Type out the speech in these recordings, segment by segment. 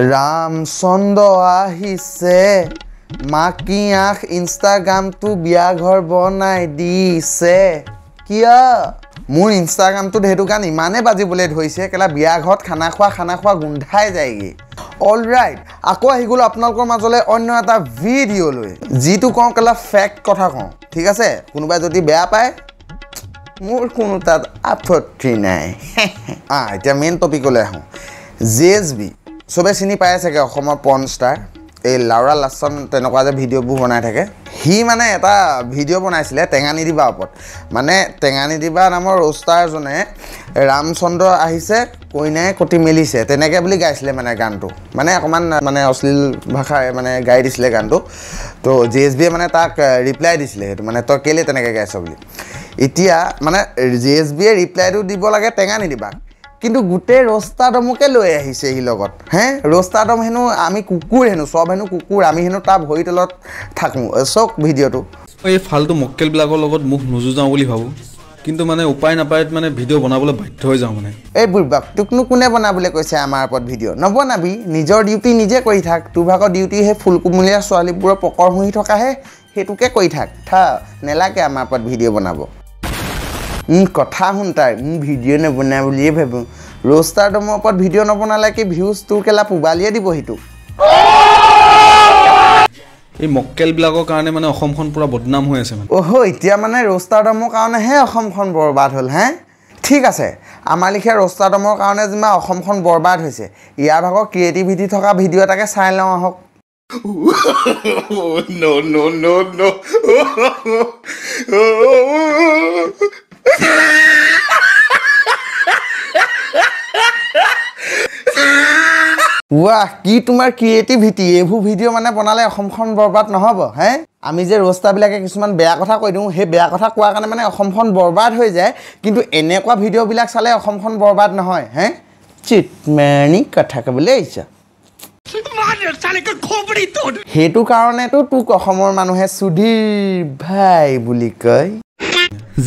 ৰাম চন্দ্ৰ আহিছে মাকী আখ ইনষ্টাগ্ৰামটো ঘৰ বনাই দিছে কিয় মোৰ ইনষ্টাগ্ৰামটোত সেইটো গান ইমানেই বাজিবলৈ ধৰিছে কেলা ঘৰত খানা খোৱা খানা খোৱা গোন্ধাই যায়গৈ অল ৰাইট আকৌ আহি গ'লোঁ আপোনালোকৰ মাজলৈ অন্য এটা ভিডিঅ'লৈ যিটো কওঁ কেলা ফেক কথা কওঁ ঠিক আছে কোনোবাই যদি বেয়া পায় মোৰ কোনো তাত আপত্তি নাই এতিয়া মেইন টপিকলৈ আহোঁ জে এছ বি চবে চিনি পাই চাগে অসমৰ পন ষ্টাৰ এই লাউৰা লাচন তেনেকুৱা যে ভিডিঅ'বোৰ বনাই থাকে সি মানে এটা ভিডিঅ' বনাইছিলে টেঙানিদিবা ওপৰত মানে টেঙানিদিবা নামৰ ওষ্টাৰজনে ৰামচন্দ্ৰ আহিছে কইনাই কটি মেলিছে তেনেকৈ বুলি গাইছিলে মানে গানটো মানে অকণমান মানে অশ্লীল ভাষাৰে মানে গাই দিছিলে গানটো তো জি এছ বিয়ে মানে তাক ৰিপ্লাই দিছিলে সেইটো মানে তই কেলৈ তেনেকৈ গাইছ বুলি এতিয়া মানে জি এছ বিয়ে ৰিপ্লাইটো দিব লাগে টেঙানিদিবাক কিন্তু গোটেই ৰস্তাদমকে লৈ আহিছে সি লগত হে ৰস্তাদম হেনো আমি কুকুৰ হেনো চব হেনো কুকুৰ আমি হেনো তাৰ ভৰি তলত থাকোঁ চাওক ভিডিঅ'টো এই ফাল্টু মক্কেলবিলাকৰ লগত মুখ নুযুজাওঁ বুলি ভাবোঁ কিন্তু মানে উপায় নাপায় মানে ভিডিঅ' বনাবলৈ বাধ্য হৈ যাওঁ মানে এই বুঢ়াক তোকনো কোনে বনাবলৈ কৈছে আমাৰ ওপৰত ভিডিঅ' নবনাবি নিজৰ ডিউটি নিজে কৰি থাক তোৰ ভাগৰ ডিউটি সেই ফুলকুমলীয়া ছোৱালীবোৰৰ পকৰ শুহি থকাহে সেইটোকে কৰি থাক থা নেলাগে আমাৰ ওপৰত ভিডিঅ' বনাব কথা শুন তাই মোৰ ভিডিঅ' নবনাই বুলিয়ে ভাবোঁ ৰোষ্টাৰ ডমৰ ওপৰত ভিডিঅ' নবনালে কি ভিউজ তোৰ কেলা পোবালিয়ে দিব সেইটো এই মক্কেলবিলাকৰ কাৰণে মানে অসমখন পূৰা বদনাম হৈ আছে অহ এতিয়া মানে ৰোষ্টাৰ ডমৰ কাৰণেহে অসমখন বৰবাদ হ'ল হে ঠিক আছে আমাৰ লিখীয়া ৰোষ্টাৰ ডমৰ কাৰণে যিমান অসমখন বৰবাদ হৈছে ইয়াৰ ভাগৰ ক্ৰিয়েটিভিটি থকা ভিডিঅ' এটাকে চাই লওঁ আহক ৱাহ কি তোমাৰ ক্ৰিয়েটিভিটি এইবোৰ ভিডিঅ' মানে বনালে অসমখন বৰবাদ নহ'ব হে আমি যে ৰস্তাবিলাকে কিছুমান বেয়া কথা কৈ দিওঁ সেই বেয়া কথা কোৱাৰ কাৰণে মানে অসমখন বৰবাদ হৈ যায় কিন্তু এনেকুৱা ভিডিঅ'বিলাক চালে অসমখন বৰবাদ নহয় হে চিটমেৰণি কথা ক'বলৈ আহিছা সেইটো কাৰণেতো তোক অসমৰ মানুহে সুধীৰ ভাই বুলি কয়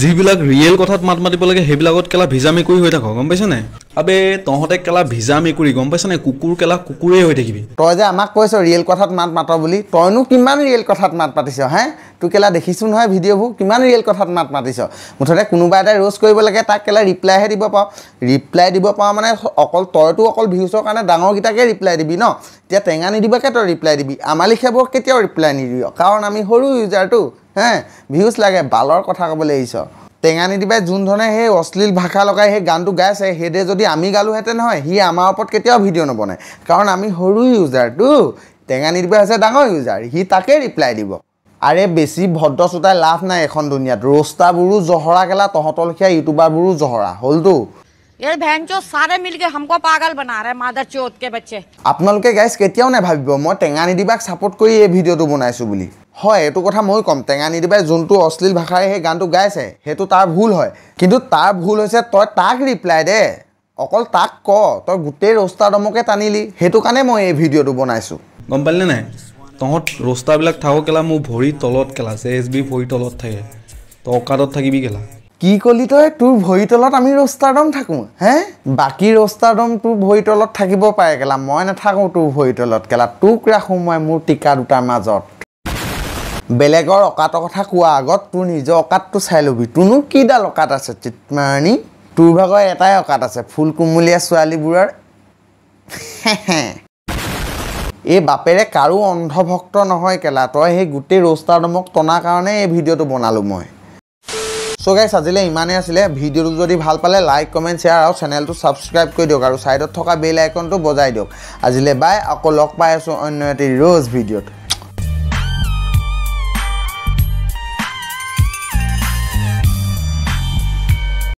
যিবিলাক ৰিয়েল কথাত মাত মাতিব লাগে সেইবিলাকত কেলা ভিজা মেকুৰী হৈ থাকক গম পাইছানে আবে তহঁতে কেলা ভিজা মেকুৰী গম পাইছানে কুকুৰ কেলা কুকুৰেই হৈ থাকিবি তই যে আমাক কৈছ ৰিয়েল কথাত মাত মাত বুলি তইনো কিমান ৰিয়েল কথাত মাত পাতিছ হে তোক কেলা দেখিছোঁ নহয় ভিডিঅ'বোৰ কিমান ৰিয়েল কথাত মাত মাতিছ মুঠতে কোনোবা এটা ৰোজ কৰিব লাগে তাক কেলা ৰিপ্লাইহে দিব পাৰ ৰিপ্লাই দিব পাৰ মানে অকল তইতো অকল ভিউজৰ কাৰণে ডাঙৰকেইটাকে ৰিপ্লাই দিবি ন এতিয়া টেঙা নিদিবাকৈ তই ৰিপ্লাই দিবি আমাৰ লিখিয়াবোৰক কেতিয়াও ৰিপ্লাই নিদিব কাৰণ আমি সৰু ইউজাৰটো হ্যাঁ ভিউজ লাগে বালর কথা কবলে আইছ টেঙানিদি বাই যোনধরণে সেই অশ্লীল ভাষা লগাই সেই গানটো গাইছে হেদে যদি আমি গালোহেঁতেন হয় সি আমার ওপর কেতিয়াও ভিডিও নবনে কারণ আমি সরু ইউজার তো টেঙানিদি বাই হচ্ছে ডাঙর ইউজার সি তাকে রিপ্লাই দিব আরে বেছি ভদ্রশ্রোতায় লাভ নাই এখন দুনিয়াত রোস্তাবুরু জহরা গেলা তহতলখিয়া ইউটিউবারবুরু জহরা হলতো এর ভেঞ্চো সারে মিলকে হামকো পাগল বানা রে মাদার চোদ কে বচ্চে আপনা কেতিয়াও না ভাবিব ম টেঙ্গানি দিবাক সাপোর্ট এই ভিডিও তো বুলি হয় এইটো কথা মই ক'ম টেঙা নিদিবাই যোনটো অশ্লীল ভাষাৰে সেই গানটো গাইছে সেইটো তাৰ ভুল হয় কিন্তু তাৰ ভুল হৈছে তই তাক ৰিপ্লাই দে অকল তাক ক তই গোটেই ৰোষ্টাৰদমকে টানিলি সেইটো কাৰণে মই এই ভিডিঅ'টো বনাইছোঁ গম পালিনে নাই তহঁত ৰোষ্টাৰবিলাক থাকো কেলা মোৰ ভৰি তলত কেলা চে এছ বি ভৰি তলত থাকে তই অকাদত থাকিবি কেলা কি ক'লি তই তোৰ ভৰি তলত আমি ৰোষ্টাৰদম থাকোঁ হে বাকী দম তোৰ ভৰিৰ তলত থাকিব পাৰে কেলা মই নাথাকোঁ তোৰ ভৰিৰ তলত কেলা তোক ৰাখোঁ মই মোৰ টিকা দুটাৰ মাজত বেলেগৰ অকাতৰ কথা কোৱাৰ আগত তোৰ নিজৰ অকাতটো চাই ল'বি তোৰনো কিডাল অকাত আছে চিতমাৰণী তোৰ ভাগৰ এটাই অকাত আছে ফুল কুমলীয়া ছোৱালীবোৰৰ এই বাপেৰে কাৰো অন্ধভক্ত নহয় কেলা তই সেই গোটেই ৰোষ্টাৰডমক টনাৰ কাৰণে এই ভিডিঅ'টো বনালোঁ মই চ' গাইজ আজিলে ইমানেই আছিলে ভিডিঅ'টো যদি ভাল পালে লাইক কমেণ্ট শ্বেয়াৰ আৰু চেনেলটো ছাবস্ক্ৰাইব কৰি দিয়ক আৰু ছাইডত থকা বেল আইকনটো বজাই দিয়ক আজিলৈ বাই আকৌ লগ পাই আছোঁ অন্য এটি ৰোজ ভিডিঅ'ত